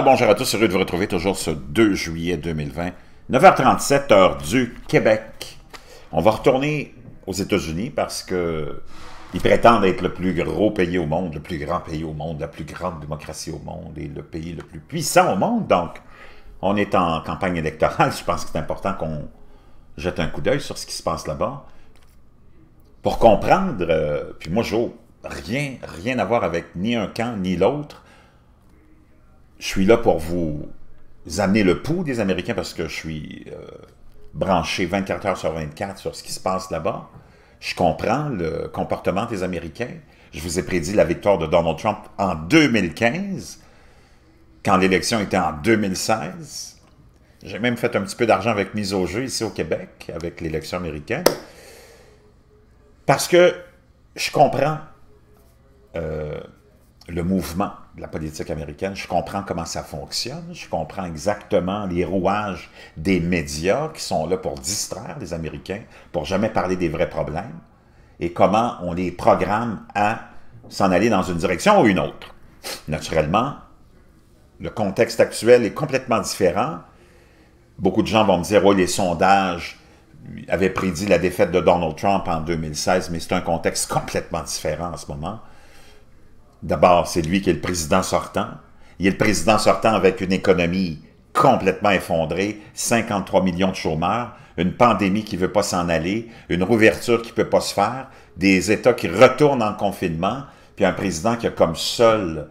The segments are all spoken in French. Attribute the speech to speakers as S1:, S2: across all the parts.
S1: bonjour à tous, heureux de vous retrouver toujours ce 2 juillet 2020, 9h37, heure du Québec. On va retourner aux États-Unis parce que prétendent être le plus gros pays au monde, le plus grand pays au monde, la plus grande démocratie au monde et le pays le plus puissant au monde. Donc, on est en campagne électorale. Je pense que c'est important qu'on jette un coup d'œil sur ce qui se passe là-bas pour comprendre. Euh, puis moi, je rien, rien à voir avec ni un camp ni l'autre je suis là pour vous amener le pouls des Américains parce que je suis euh, branché 24 heures sur 24 sur ce qui se passe là-bas. Je comprends le comportement des Américains. Je vous ai prédit la victoire de Donald Trump en 2015, quand l'élection était en 2016. J'ai même fait un petit peu d'argent avec mise au jeu ici au Québec, avec l'élection américaine. Parce que je comprends euh, le mouvement de la politique américaine, je comprends comment ça fonctionne, je comprends exactement les rouages des médias qui sont là pour distraire les Américains, pour jamais parler des vrais problèmes, et comment on les programme à s'en aller dans une direction ou une autre. Naturellement, le contexte actuel est complètement différent. Beaucoup de gens vont me dire, oui, oh, les sondages avaient prédit la défaite de Donald Trump en 2016, mais c'est un contexte complètement différent en ce moment. D'abord, c'est lui qui est le président sortant. Il est le président sortant avec une économie complètement effondrée, 53 millions de chômeurs, une pandémie qui ne veut pas s'en aller, une rouverture qui ne peut pas se faire, des États qui retournent en confinement, puis un président qui a comme seule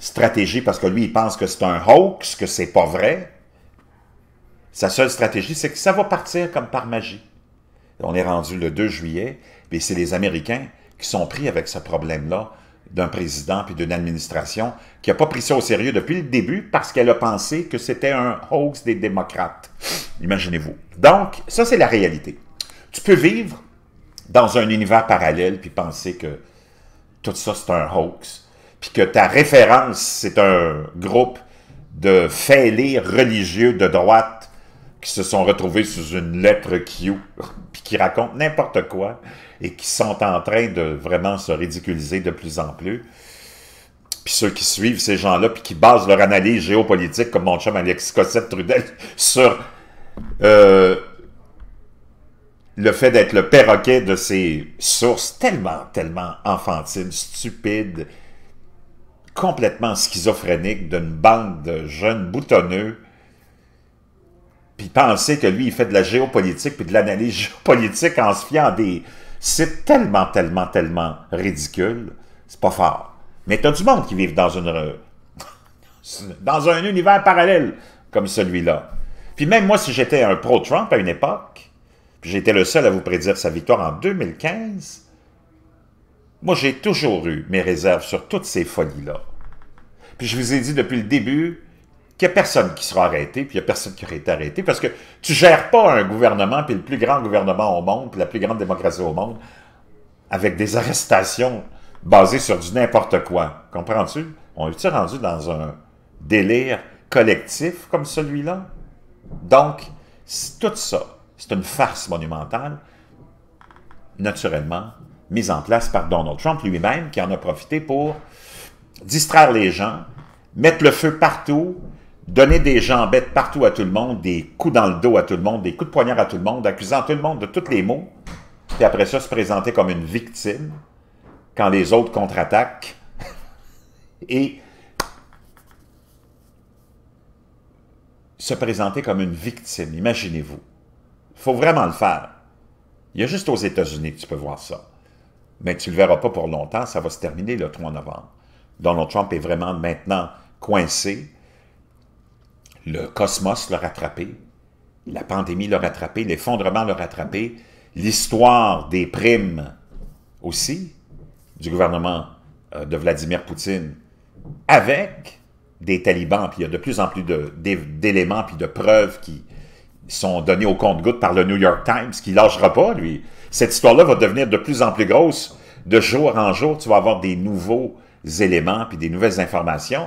S1: stratégie, parce que lui, il pense que c'est un hoax, que c'est pas vrai. Sa seule stratégie, c'est que ça va partir comme par magie. On est rendu le 2 juillet, mais c'est les Américains qui sont pris avec ce problème-là d'un président puis d'une administration qui n'a pas pris ça au sérieux depuis le début parce qu'elle a pensé que c'était un hoax des démocrates. Imaginez-vous. Donc, ça, c'est la réalité. Tu peux vivre dans un univers parallèle puis penser que tout ça, c'est un hoax, puis que ta référence, c'est un groupe de fêlés religieux de droite qui se sont retrouvés sous une lettre Q, puis qui raconte n'importe quoi, et qui sont en train de vraiment se ridiculiser de plus en plus. Puis ceux qui suivent ces gens-là, puis qui basent leur analyse géopolitique, comme mon chum Alexis Cossette Trudel, sur euh, le fait d'être le perroquet de ces sources tellement, tellement enfantines, stupides, complètement schizophréniques d'une bande de jeunes boutonneux, puis penser que lui, il fait de la géopolitique puis de l'analyse géopolitique en se fiant des, c'est tellement, tellement, tellement ridicule. C'est pas fort. Mais t'as du monde qui vit dans une... dans un univers parallèle comme celui-là. Puis même moi, si j'étais un pro-Trump à une époque, puis j'étais le seul à vous prédire sa victoire en 2015, moi, j'ai toujours eu mes réserves sur toutes ces folies-là. Puis je vous ai dit depuis le début qu'il n'y a personne qui sera arrêté, puis il n'y a personne qui aurait été arrêté, parce que tu ne gères pas un gouvernement, puis le plus grand gouvernement au monde, puis la plus grande démocratie au monde, avec des arrestations basées sur du n'importe quoi. Comprends-tu? On est-tu rendu dans un délire collectif comme celui-là? Donc, tout ça, c'est une farce monumentale, naturellement, mise en place par Donald Trump lui-même, qui en a profité pour distraire les gens, mettre le feu partout, donner des jambettes partout à tout le monde, des coups dans le dos à tout le monde, des coups de poignard à tout le monde, accusant tout le monde de tous les maux, puis après ça se présenter comme une victime quand les autres contre-attaquent. Et se présenter comme une victime, imaginez-vous. Il faut vraiment le faire. Il y a juste aux États-Unis que tu peux voir ça. Mais tu ne le verras pas pour longtemps, ça va se terminer le 3 novembre. Donald Trump est vraiment maintenant coincé le cosmos l'a rattrapé, la pandémie l'a rattrapé, l'effondrement l'a rattrapé, l'histoire des primes aussi du gouvernement euh, de Vladimir Poutine avec des talibans, puis il y a de plus en plus d'éléments puis de preuves qui sont donnés au compte-goutte par le New York Times, qui lâchera pas, lui. Cette histoire-là va devenir de plus en plus grosse. De jour en jour, tu vas avoir des nouveaux éléments puis des nouvelles informations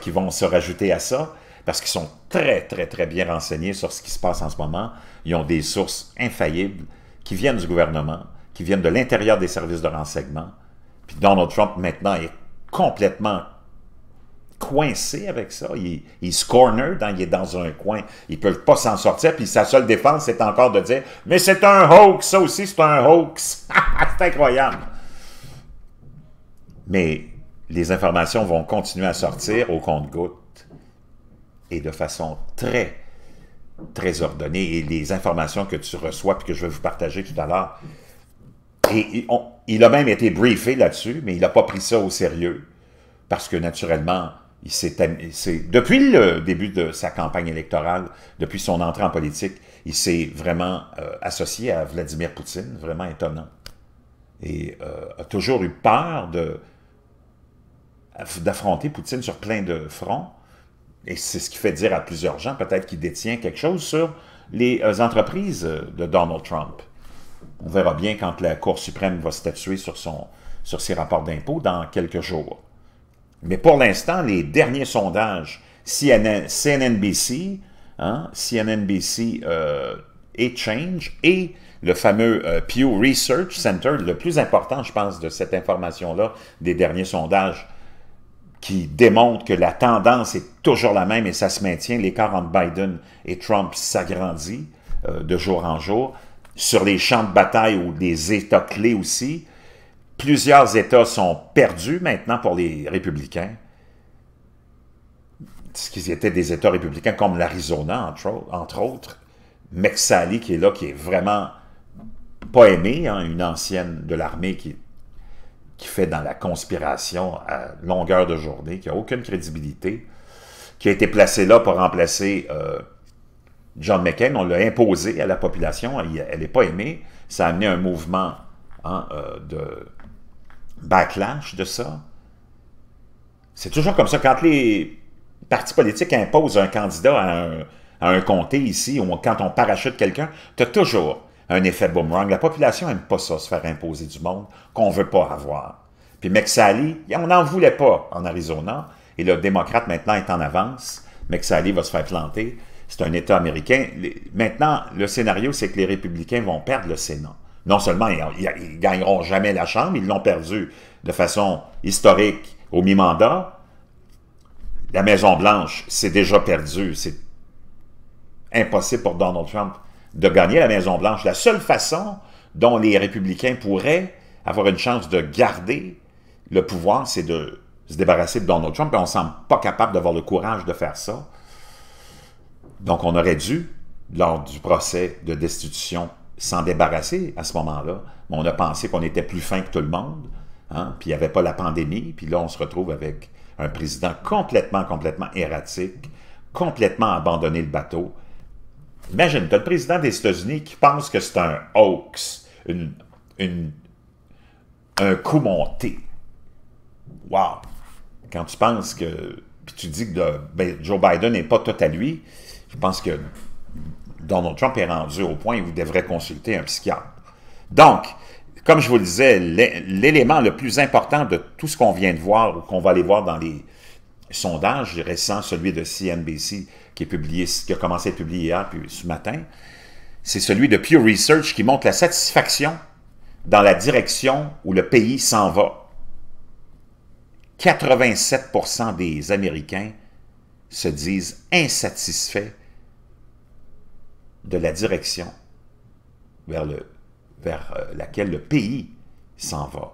S1: qui vont se rajouter à ça parce qu'ils sont très, très, très bien renseignés sur ce qui se passe en ce moment. Ils ont des sources infaillibles qui viennent du gouvernement, qui viennent de l'intérieur des services de renseignement. Puis Donald Trump, maintenant, est complètement coincé avec ça. Il, il se corner, dans, hein, il est dans un coin. Ils ne peuvent pas s'en sortir. Puis sa seule défense, c'est encore de dire « Mais c'est un hoax, ça aussi, c'est un hoax! » C'est incroyable! Mais les informations vont continuer à sortir au compte-gouttes et de façon très, très ordonnée. Et les informations que tu reçois, puis que je vais vous partager tout à l'heure, et il a même été briefé là-dessus, mais il n'a pas pris ça au sérieux, parce que naturellement, il depuis le début de sa campagne électorale, depuis son entrée en politique, il s'est vraiment euh, associé à Vladimir Poutine, vraiment étonnant, et euh, a toujours eu peur de, d'affronter Poutine sur plein de fronts. Et c'est ce qui fait dire à plusieurs gens, peut-être qu'il détient quelque chose sur les euh, entreprises euh, de Donald Trump. On verra bien quand la Cour suprême va statuer sur, son, sur ses rapports d'impôts dans quelques jours. Mais pour l'instant, les derniers sondages, CNNBC, CNNBC hein, euh, et Change, et le fameux Pew Research Center, le plus important, je pense, de cette information-là, des derniers sondages qui démontre que la tendance est toujours la même et ça se maintient. L'écart entre Biden et Trump s'agrandit euh, de jour en jour. Sur les champs de bataille ou des États clés aussi, plusieurs États sont perdus maintenant pour les républicains. Ce qui étaient des États républicains comme l'Arizona, entre, autres. Mexali qui est là, qui est vraiment pas aimé, hein, une ancienne de l'armée qui qui fait dans la conspiration à longueur de journée, qui n'a aucune crédibilité, qui a été placé là pour remplacer euh, John McCain. On l'a imposé à la population, elle n'est pas aimée. Ça a amené un mouvement hein, euh, de backlash de ça. C'est toujours comme ça. Quand les partis politiques imposent un candidat à un, comté ici, quand on parachute quelqu'un, tu as toujours un effet boomerang. La population n'aime pas ça, se faire imposer du monde qu'on ne veut pas avoir. Puis McSally, on n'en voulait pas en Arizona, et le démocrate maintenant est en avance. McSally va se faire planter. C'est un État américain. Maintenant, le scénario, c'est que les républicains vont perdre le Sénat. Non seulement ils, ne gagneront jamais la Chambre, ils l'ont perdu de façon historique au mi-mandat. La Maison-Blanche, c'est déjà perdu. C'est impossible pour Donald Trump de gagner la Maison-Blanche. La seule façon dont les républicains pourraient avoir une chance de garder le pouvoir, c'est de se débarrasser de Donald Trump, et on ne semble pas capable d'avoir le courage de faire ça. Donc, on aurait dû, lors du procès de destitution, s'en débarrasser à ce moment-là. Mais on a pensé qu'on était plus fin que tout le monde, hein? puis il n'y avait pas la pandémie, puis là, on se retrouve avec un président complètement, complètement erratique, complètement abandonné le bateau, Imagine, as le président des États-Unis qui pense que c'est un hoax, un coup monté. Wow! Quand tu penses que... Puis tu dis que ben, Joe Biden n'est pas tout à lui, je pense que Donald Trump est rendu au point où il devrait consulter un psychiatre. Donc, comme je vous le disais, l'élément le plus important de tout ce qu'on vient de voir ou qu'on va aller voir dans les sondage récent, celui de CNBC, qui, a commencé à être publié hier, puis ce matin, c'est celui de Pew Research qui montre la satisfaction dans la direction où le pays s'en va. 87% des Américains se disent insatisfaits de la direction vers, vers euh, laquelle le pays s'en va.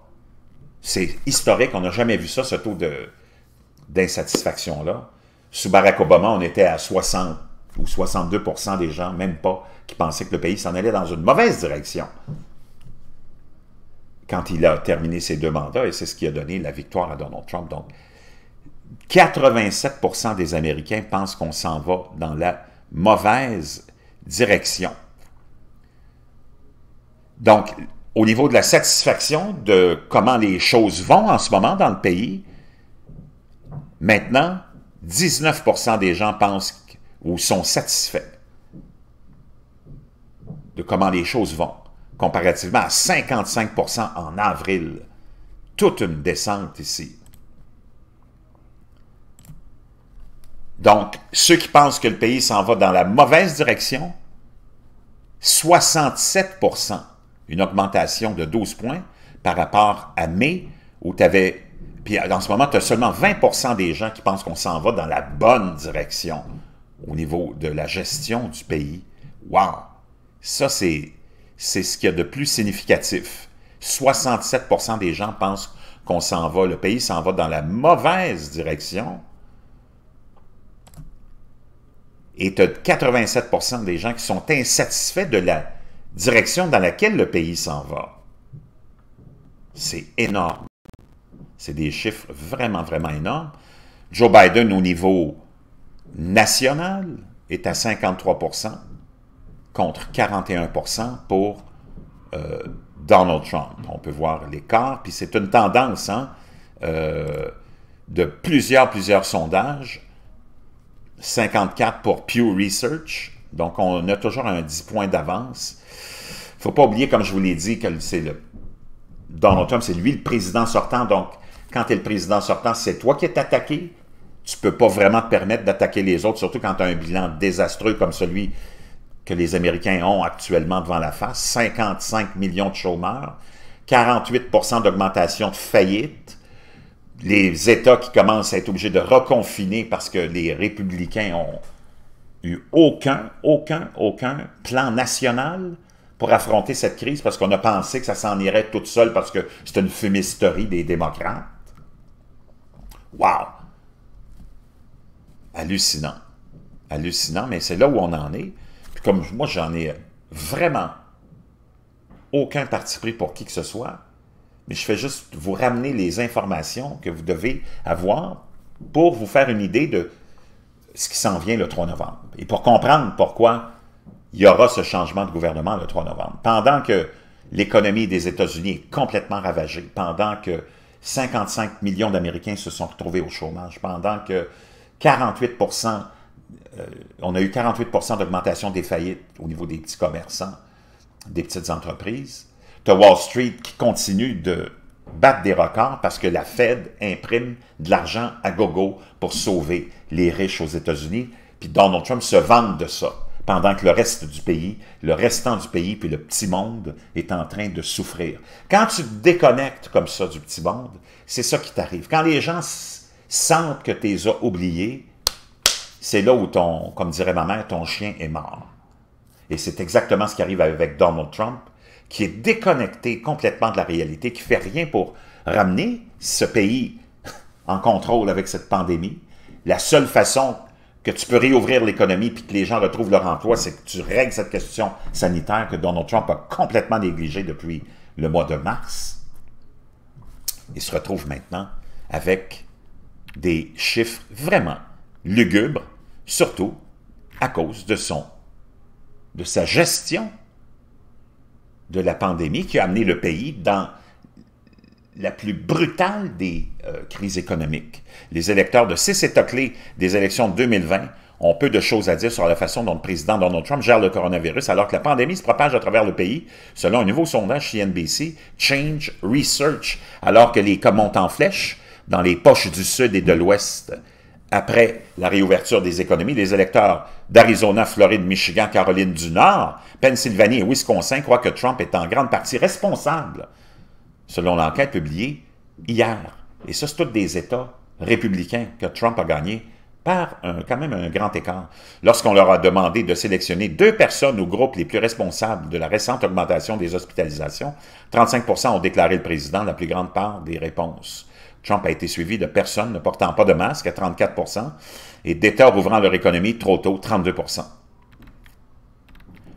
S1: C'est historique, on n'a jamais vu ça, ce taux de, d'insatisfaction-là. Sous Barack Obama, on était à 60 ou 62 des gens, même pas, qui pensaient que le pays s'en allait dans une mauvaise direction quand il a terminé ses deux mandats, et c'est ce qui a donné la victoire à Donald Trump. Donc, 87 des Américains pensent qu'on s'en va dans la mauvaise direction. Donc, au niveau de la satisfaction de comment les choses vont en ce moment dans le pays, Maintenant, 19 des gens pensent ou sont satisfaits de comment les choses vont, comparativement à 55 en avril. Toute une descente ici. Donc, ceux qui pensent que le pays s'en va dans la mauvaise direction, 67 une augmentation de 12 points par rapport à mai, où tu avais puis euh, en ce moment, tu as seulement 20 des gens qui pensent qu'on s'en va dans la bonne direction au niveau de la gestion du pays. Wow! Ça, c'est ce qu'il y a de plus significatif. 67 des gens pensent qu'on s'en va, le pays s'en va dans la mauvaise direction. Et tu as 87 des gens qui sont insatisfaits de la direction dans laquelle le pays s'en va. C'est énorme. C'est des chiffres vraiment, vraiment énormes. Joe Biden, au niveau national, est à 53 contre 41 pour euh, Donald Trump. On peut voir l'écart, puis c'est une tendance hein, euh, de plusieurs, plusieurs sondages. 54 pour Pew Research, donc on a toujours un 10 points d'avance. Il ne faut pas oublier, comme je vous l'ai dit, que c'est le Donald Trump, c'est lui le président sortant, donc quand tu es le président sortant, c'est toi qui es attaqué. Tu ne peux pas vraiment te permettre d'attaquer les autres, surtout quand tu as un bilan désastreux comme celui que les Américains ont actuellement devant la face. 55 millions de chômeurs, 48 d'augmentation de faillites, les États qui commencent à être obligés de reconfiner parce que les républicains ont eu aucun, aucun, aucun plan national pour affronter cette crise parce qu'on a pensé que ça s'en irait toute seule parce que c'est une fumisterie des démocrates. Wow! Hallucinant. Hallucinant, mais c'est là où on en est. Puis comme moi, j'en ai vraiment aucun parti pris pour qui que ce soit, mais je fais juste vous ramener les informations que vous devez avoir pour vous faire une idée de ce qui s'en vient le 3 novembre et pour comprendre pourquoi il y aura ce changement de gouvernement le 3 novembre. Pendant que l'économie des États-Unis est complètement ravagée, pendant que 55 millions d'Américains se sont retrouvés au chômage, pendant que 48 euh, on a eu 48 d'augmentation des faillites au niveau des petits commerçants, des petites entreprises. Tu Wall Street qui continue de battre des records parce que la Fed imprime de l'argent à gogo pour sauver les riches aux États-Unis, puis Donald Trump se vante de ça pendant que le reste du pays, le restant du pays, puis le petit monde est en train de souffrir. Quand tu te déconnectes comme ça du petit monde, c'est ça qui t'arrive. Quand les gens sentent que tu les as oubliés, c'est là où ton, comme dirait ma mère, ton chien est mort. Et c'est exactement ce qui arrive avec Donald Trump, qui est déconnecté complètement de la réalité, qui fait rien pour ramener ce pays en contrôle avec cette pandémie. La seule façon que tu peux réouvrir l'économie puis que les gens retrouvent leur emploi, c'est que tu règles cette question sanitaire que Donald Trump a complètement négligée depuis le mois de mars. Il se retrouve maintenant avec des chiffres vraiment lugubres, surtout à cause de son de sa gestion de la pandémie qui a amené le pays dans la plus brutale des euh, crises économiques. Les électeurs de six États clés des élections de 2020 ont peu de choses à dire sur la façon dont le président Donald Trump gère le coronavirus alors que la pandémie se propage à travers le pays, selon un nouveau sondage CNBC, Change Research, alors que les cas montent en flèche dans les poches du Sud et de l'Ouest. Après la réouverture des économies, les électeurs d'Arizona, Floride, Michigan, Caroline du Nord, Pennsylvanie et Wisconsin croient que Trump est en grande partie responsable selon l'enquête publiée hier. Et ça, c'est tous des États républicains que Trump a gagnés par quand même un grand écart. Lorsqu'on leur a demandé de sélectionner deux personnes ou groupes les plus responsables de la récente augmentation des hospitalisations, 35 ont déclaré le président la plus grande part des réponses. Trump a été suivi de personnes ne portant pas de masque à 34 et d'États ouvrant leur économie trop tôt, 32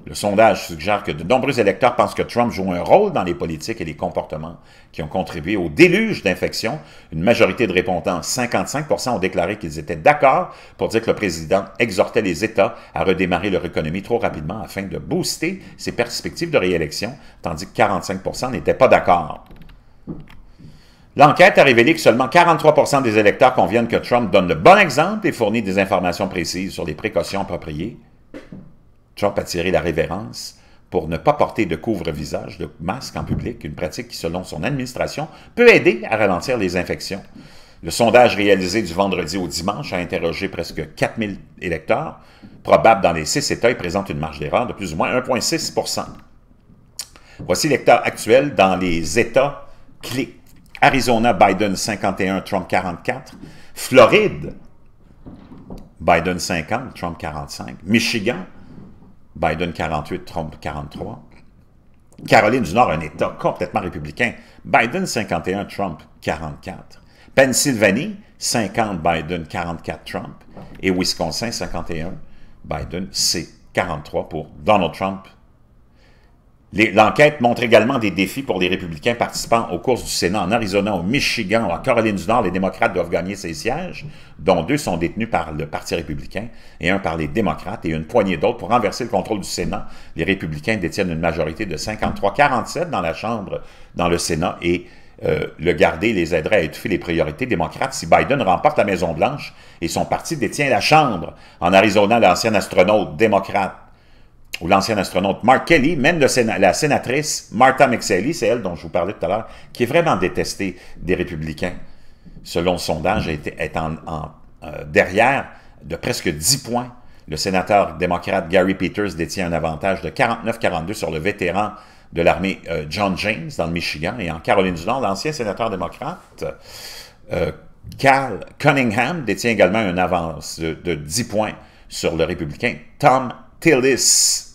S1: le sondage suggère que de nombreux électeurs pensent que Trump joue un rôle dans les politiques et les comportements qui ont contribué au déluge d'infections. Une majorité de répondants, 55 ont déclaré qu'ils étaient d'accord pour dire que le président exhortait les États à redémarrer leur économie trop rapidement afin de booster ses perspectives de réélection, tandis que 45 n'étaient pas d'accord. L'enquête a révélé que seulement 43 des électeurs conviennent que Trump donne le bon exemple et fournit des informations précises sur les précautions appropriées. Trump a tiré la révérence pour ne pas porter de couvre-visage, de masque en public, une pratique qui, selon son administration, peut aider à ralentir les infections. Le sondage réalisé du vendredi au dimanche a interrogé presque 4000 électeurs, probable dans les six États, il présente une marge d'erreur de plus ou moins 1,6 Voici l'électeur actuel dans les États clés. Arizona, Biden 51, Trump 44. Floride, Biden 50, Trump 45. Michigan, Biden 48, Trump 43. Caroline du Nord, un État complètement républicain. Biden 51, Trump 44. Pennsylvanie, 50 Biden, 44 Trump. Et Wisconsin, 51 Biden. C'est 43 pour Donald Trump L'enquête montre également des défis pour les républicains participant aux courses du Sénat en Arizona, au Michigan, en Caroline du Nord. Les démocrates doivent gagner ces sièges, dont deux sont détenus par le Parti républicain et un par les démocrates et une poignée d'autres pour renverser le contrôle du Sénat. Les républicains détiennent une majorité de 53-47 dans la Chambre, dans le Sénat et euh, le garder les aiderait à étouffer les priorités démocrates si Biden remporte la Maison-Blanche et son parti détient la Chambre. En Arizona, l'ancien astronaute démocrate où l'ancien astronaute Mark Kelly mène la sénatrice Martha McSally, c'est elle dont je vous parlais tout à l'heure, qui est vraiment détestée des républicains. Selon le sondage, est en, euh, derrière de presque 10 points. Le sénateur démocrate Gary Peters détient un avantage de 49-42 sur le vétéran de l'armée euh, John James dans le Michigan et en Caroline du Nord, l'ancien sénateur démocrate euh, Cal Cunningham détient également une avance de, de 10 points sur le républicain Tom Tillis.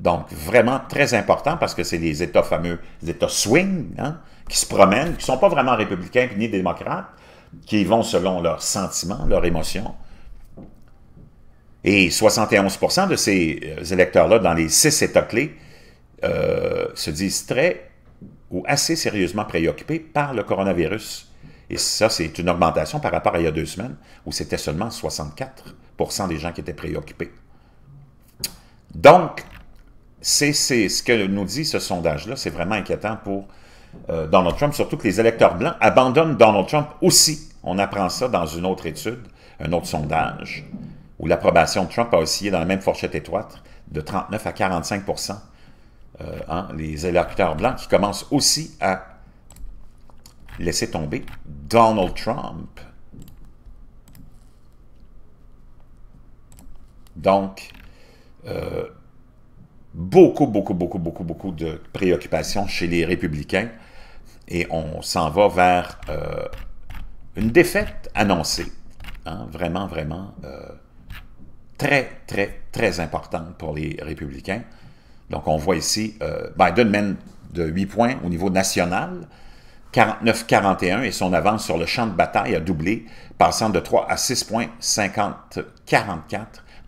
S1: Donc, vraiment très important parce que c'est les États fameux, les États swing, hein, qui se promènent, qui ne sont pas vraiment républicains ni démocrates, qui vont selon leurs sentiments, leurs émotions. Et 71 de ces euh, électeurs-là, dans les six États clés, euh, se disent très ou assez sérieusement préoccupés par le coronavirus. Et ça, c'est une augmentation par rapport à il y a deux semaines, où c'était seulement 64 des gens qui étaient préoccupés. Donc, c'est ce que nous dit ce sondage-là. C'est vraiment inquiétant pour euh, Donald Trump, surtout que les électeurs blancs abandonnent Donald Trump aussi. On apprend ça dans une autre étude, un autre sondage, où l'approbation de Trump a oscillé dans la même fourchette étroite de 39 à 45 euh, hein, Les électeurs blancs qui commencent aussi à laisser tomber Donald Trump. Donc, euh, beaucoup, beaucoup, beaucoup, beaucoup, beaucoup de préoccupations chez les républicains et on s'en va vers euh, une défaite annoncée, hein, vraiment, vraiment euh, très, très, très importante pour les républicains. Donc on voit ici, euh, Biden mène de 8 points au niveau national, 49-41 et son avance sur le champ de bataille a doublé, passant de 3 à 6 points, 50-44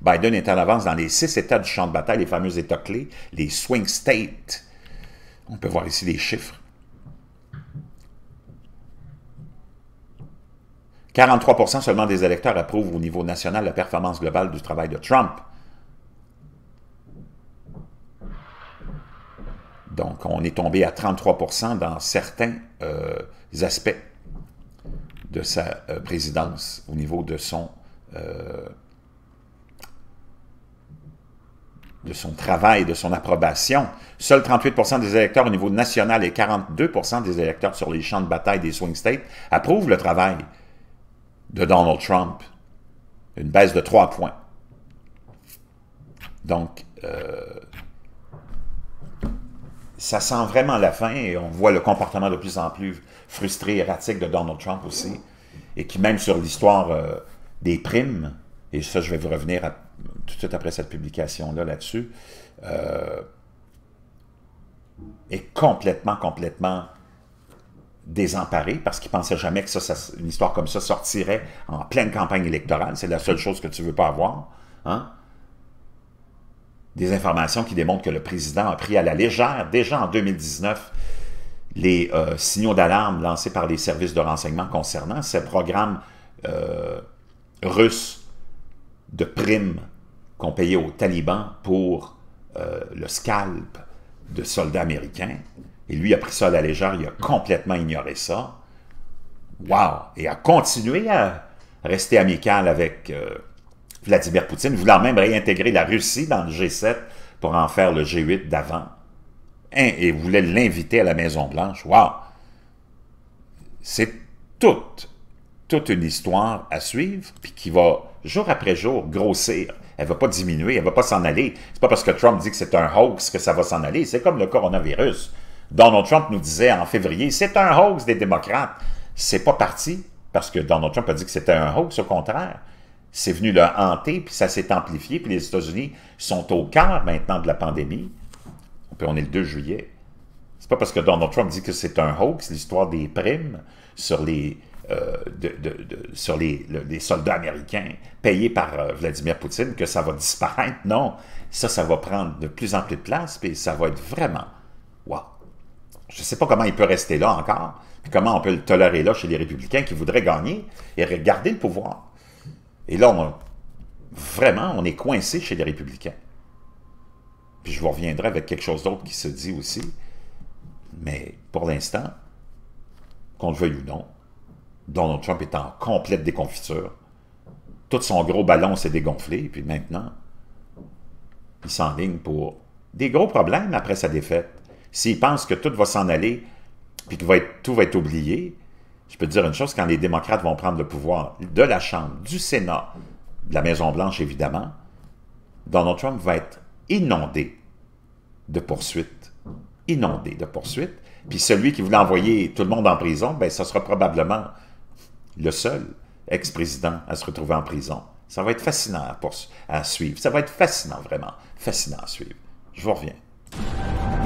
S1: Biden est en avance dans les six États du champ de bataille, les fameux États clés, les swing states. On peut voir ici les chiffres. 43 seulement des électeurs approuvent au niveau national la performance globale du travail de Trump. Donc, on est tombé à 33 dans certains euh, aspects de sa euh, présidence au niveau de son euh, de son travail, de son approbation. Seuls 38 des électeurs au niveau national et 42 des électeurs sur les champs de bataille des swing states approuvent le travail de Donald Trump. Une baisse de 3 points. Donc, euh, ça sent vraiment la fin et on voit le comportement de plus en plus frustré, erratique de Donald Trump aussi, et qui même sur l'histoire euh, des primes, et ça, je vais vous revenir tout de suite après cette publication-là là-dessus, euh, est complètement, complètement désemparé parce qu'il ne pensait jamais que ça, une histoire comme ça sortirait en pleine campagne électorale. C'est la seule chose que tu ne veux pas avoir. Hein? Des informations qui démontrent que le président a pris à la légère, déjà en 2019, les euh, signaux d'alarme lancés par les services de renseignement concernant ces programmes euh, russes de primes qu'on payait aux talibans pour euh, le scalp de soldats américains. Et lui a pris ça à la légère, il a complètement ignoré ça. Wow! Et a continué à rester amical avec euh, Vladimir Poutine, voulant même réintégrer la Russie dans le G7 pour en faire le G8 d'avant. Hein? Et voulait l'inviter à la Maison-Blanche. Wow! C'est toute, toute une histoire à suivre, puis qui va jour après jour, grossir. Elle ne va pas diminuer, elle ne va pas s'en aller. C'est pas parce que Trump dit que c'est un hoax que ça va s'en aller. C'est comme le coronavirus. Donald Trump nous disait en février, c'est un hoax des démocrates. C'est pas parti parce que Donald Trump a dit que c'était un hoax, au contraire. C'est venu le hanter, puis ça s'est amplifié, puis les États-Unis sont au cœur maintenant de la pandémie. Puis on est le 2 juillet. C'est pas parce que Donald Trump dit que c'est un hoax, l'histoire des primes sur les, euh, sur les, soldats américains payés par euh, Vladimir Poutine que ça va disparaître. Non, ça, ça va prendre de plus en plus de place, puis ça va être vraiment... Wow! Je ne sais pas comment il peut rester là encore, puis comment on peut le tolérer là chez les républicains qui voudraient gagner et garder le pouvoir. Et là, vraiment, on est coincé chez les républicains. Puis je vous reviendrai avec quelque chose d'autre qui se dit aussi. Mais pour l'instant, qu'on le veuille ou non, Donald Trump est en complète déconfiture. Tout son gros ballon s'est dégonflé, puis maintenant, il s'enligne pour des gros problèmes après sa défaite. S'il pense que tout va s'en aller, puis que tout va être oublié, je peux te dire une chose, quand les démocrates vont prendre le pouvoir de la Chambre, du Sénat, de la Maison-Blanche évidemment, Donald Trump va être inondé de poursuites. Inondé de poursuites. Puis celui qui voulait envoyer tout le monde en prison, bien, ce sera probablement le seul ex-président à se retrouver en prison. Ça va être fascinant à, suivre. Ça va être fascinant, vraiment. Fascinant à suivre. Je vous reviens.